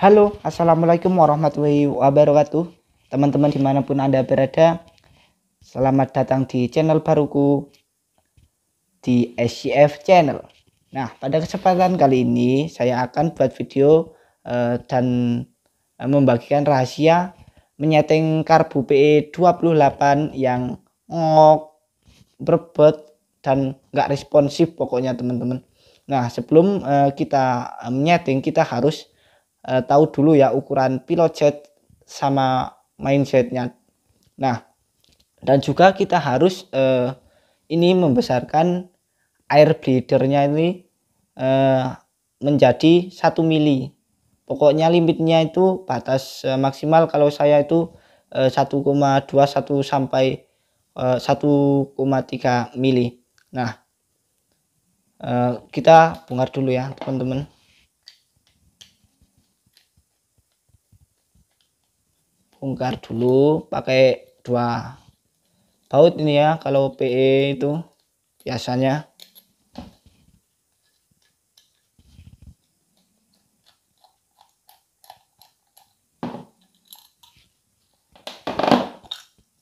Halo, Assalamualaikum warahmatullahi wabarakatuh. Teman-teman dimanapun Anda berada, selamat datang di channel baruku di SCF Channel. Nah, pada kesempatan kali ini saya akan buat video uh, dan uh, membagikan rahasia menyeting karbu PE 28 yang ngok, berbet, dan nggak responsif pokoknya teman-teman. Nah, sebelum uh, kita menyeting kita harus uh, tahu dulu ya ukuran pilot jet sama main jetnya. Nah, dan juga kita harus uh, ini membesarkan air bleedernya ini uh, menjadi satu mili. Pokoknya limitnya itu batas uh, maksimal kalau saya itu 1,21 sampai 1,3 mili. Nah, kita bongkar dulu ya, teman-teman. bongkar dulu pakai dua baut ini ya kalau PE itu biasanya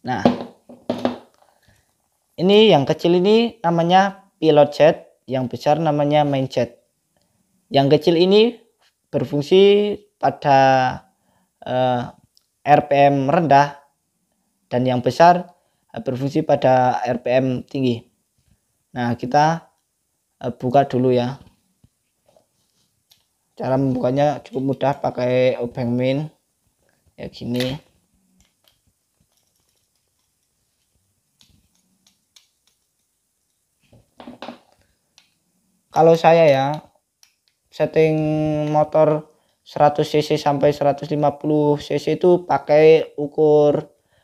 nah ini yang kecil ini namanya pilot jet yang besar namanya main jet yang kecil ini berfungsi pada uh, RPM rendah dan yang besar eh, berfungsi pada RPM tinggi. Nah, kita eh, buka dulu ya. Cara membukanya cukup mudah pakai obeng min. Ya gini. Kalau saya ya setting motor 100 cc sampai 150 cc itu pakai ukur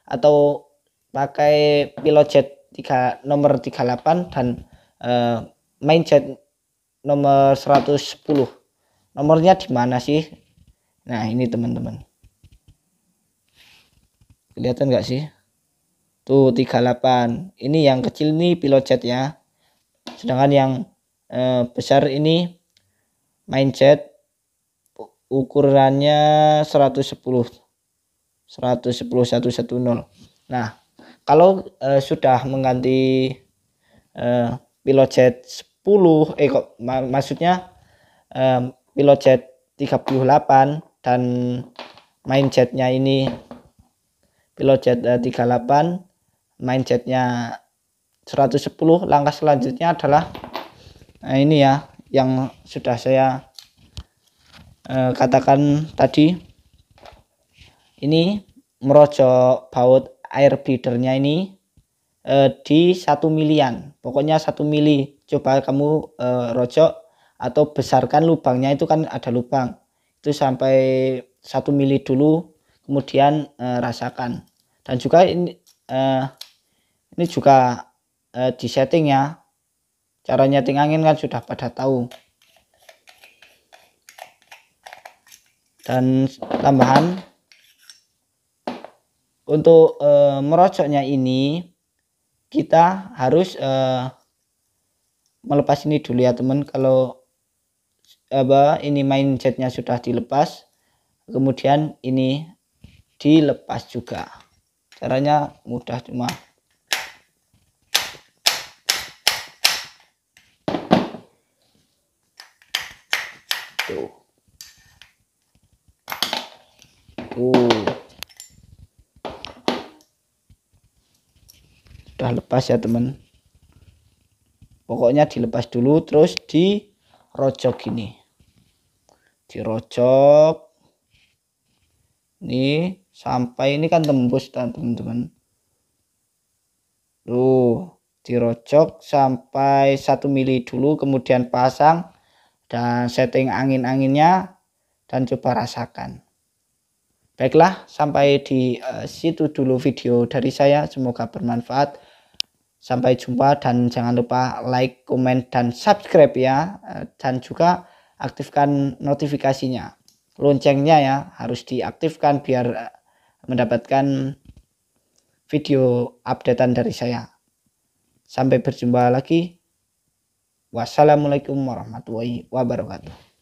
atau pakai pilot jet 3 nomor 38 dan uh, main jet nomor 110. Nomornya di mana sih? Nah, ini teman-teman. Kelihatan nggak sih? Tuh 38. Ini yang kecil nih pilot jet ya. Sedangkan yang uh, besar ini main jet ukurannya 110 110 110 nah kalau eh, sudah mengganti eh, pilot jet 10 eh kok mak maksudnya eh, pilot jet 38 dan main jetnya ini pilot jet eh, 38 main jetnya 110 langkah selanjutnya adalah nah ini ya yang sudah saya Eh, katakan tadi ini merocok baut air bleedernya ini eh, di satu milian pokoknya satu mili coba kamu eh, rojok atau besarkan lubangnya itu kan ada lubang itu sampai satu mili dulu kemudian eh, rasakan dan juga ini eh, ini juga eh, di setting ya cara nyeting angin kan sudah pada tahu dan tambahan untuk e, merocoknya ini kita harus e, melepas ini dulu ya teman kalau apa ini main jetnya sudah dilepas kemudian ini dilepas juga caranya mudah cuma tuh udah lepas ya teman. Pokoknya dilepas dulu terus di dirocok ini, Dirocok. Ini sampai ini kan tembus teman-teman. Tuh, dirocok sampai 1 mili dulu kemudian pasang dan setting angin-anginnya dan coba rasakan. Baiklah, sampai di eh, situ dulu video dari saya. Semoga bermanfaat. Sampai jumpa dan jangan lupa like, komen, dan subscribe ya. Eh, dan juga aktifkan notifikasinya. Loncengnya ya harus diaktifkan biar eh, mendapatkan video updatean dari saya. Sampai berjumpa lagi. Wassalamualaikum warahmatullahi wabarakatuh.